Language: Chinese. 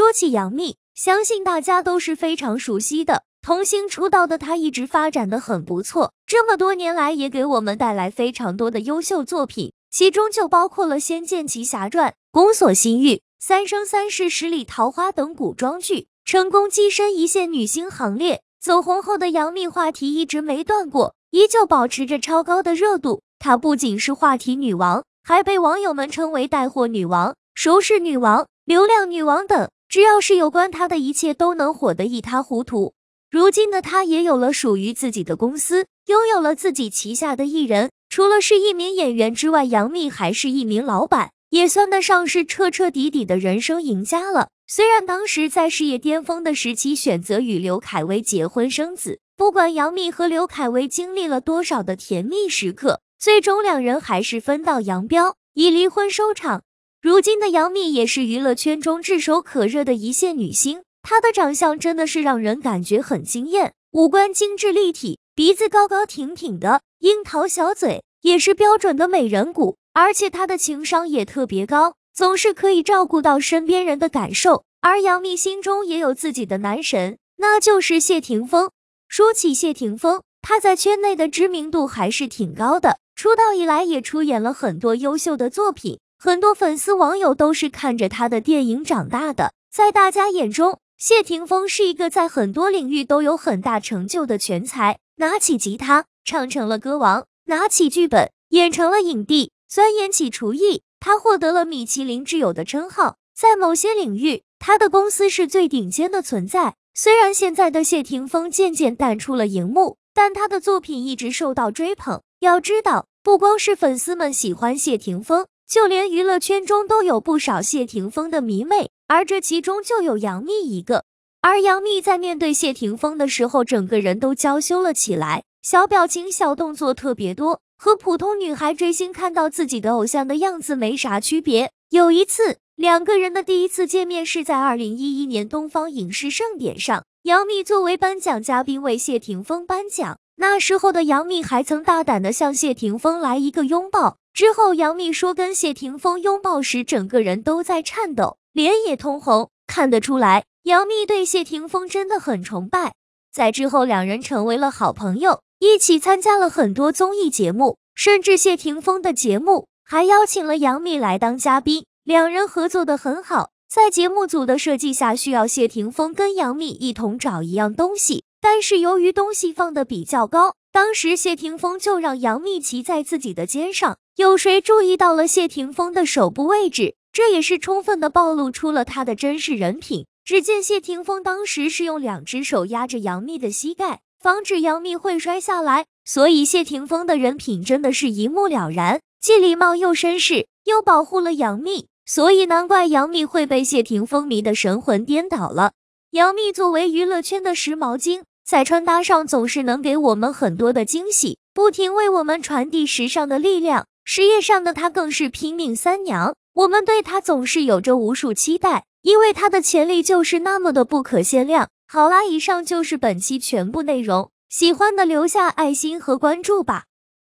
说起杨幂，相信大家都是非常熟悉的。童星出道的她，一直发展的很不错。这么多年来，也给我们带来非常多的优秀作品，其中就包括了《仙剑奇侠传》《宫锁心玉》《三生三世十里桃花》等古装剧，成功跻身一线女星行列。走红后的杨幂，话题一直没断过，依旧保持着超高的热度。她不仅是话题女王，还被网友们称为带货女王、熟视女王、流量女王等。只要是有关他的一切都能火得一塌糊涂。如今的他也有了属于自己的公司，拥有了自己旗下的艺人。除了是一名演员之外，杨幂还是一名老板，也算得上是彻彻底底的人生赢家了。虽然当时在事业巅峰的时期选择与刘恺威结婚生子，不管杨幂和刘恺威经历了多少的甜蜜时刻，最终两人还是分道扬镳，以离婚收场。如今的杨幂也是娱乐圈中炙手可热的一线女星，她的长相真的是让人感觉很惊艳，五官精致立体，鼻子高高挺挺的，樱桃小嘴也是标准的美人骨，而且她的情商也特别高，总是可以照顾到身边人的感受。而杨幂心中也有自己的男神，那就是谢霆锋。说起谢霆锋，他在圈内的知名度还是挺高的，出道以来也出演了很多优秀的作品。很多粉丝网友都是看着他的电影长大的，在大家眼中，谢霆锋是一个在很多领域都有很大成就的全才。拿起吉他唱成了歌王，拿起剧本演成了影帝，钻研起厨艺，他获得了米其林挚友的称号。在某些领域，他的公司是最顶尖的存在。虽然现在的谢霆锋渐渐淡出了荧幕，但他的作品一直受到追捧。要知道，不光是粉丝们喜欢谢霆锋。就连娱乐圈中都有不少谢霆锋的迷妹，而这其中就有杨幂一个。而杨幂在面对谢霆锋的时候，整个人都娇羞了起来，小表情、小动作特别多，和普通女孩追星看到自己的偶像的样子没啥区别。有一次，两个人的第一次见面是在2011年东方影视盛典上，杨幂作为颁奖嘉宾为谢霆锋颁奖，那时候的杨幂还曾大胆的向谢霆锋来一个拥抱。之后，杨幂说跟谢霆锋拥抱时，整个人都在颤抖，脸也通红，看得出来杨幂对谢霆锋真的很崇拜。在之后，两人成为了好朋友，一起参加了很多综艺节目，甚至谢霆锋的节目还邀请了杨幂来当嘉宾，两人合作的很好。在节目组的设计下，需要谢霆锋跟杨幂一同找一样东西。但是由于东西放的比较高，当时谢霆锋就让杨幂骑在自己的肩上。有谁注意到了谢霆锋的手部位置？这也是充分的暴露出了他的真实人品。只见谢霆锋当时是用两只手压着杨幂的膝盖，防止杨幂会摔下来。所以谢霆锋的人品真的是一目了然，既礼貌又绅士，又保护了杨幂。所以难怪杨幂会被谢霆锋迷得神魂颠倒了。杨幂作为娱乐圈的时髦精。在穿搭上总是能给我们很多的惊喜，不停为我们传递时尚的力量。事业上的她更是拼命三娘，我们对她总是有着无数期待，因为她的潜力就是那么的不可限量。好啦，以上就是本期全部内容，喜欢的留下爱心和关注吧。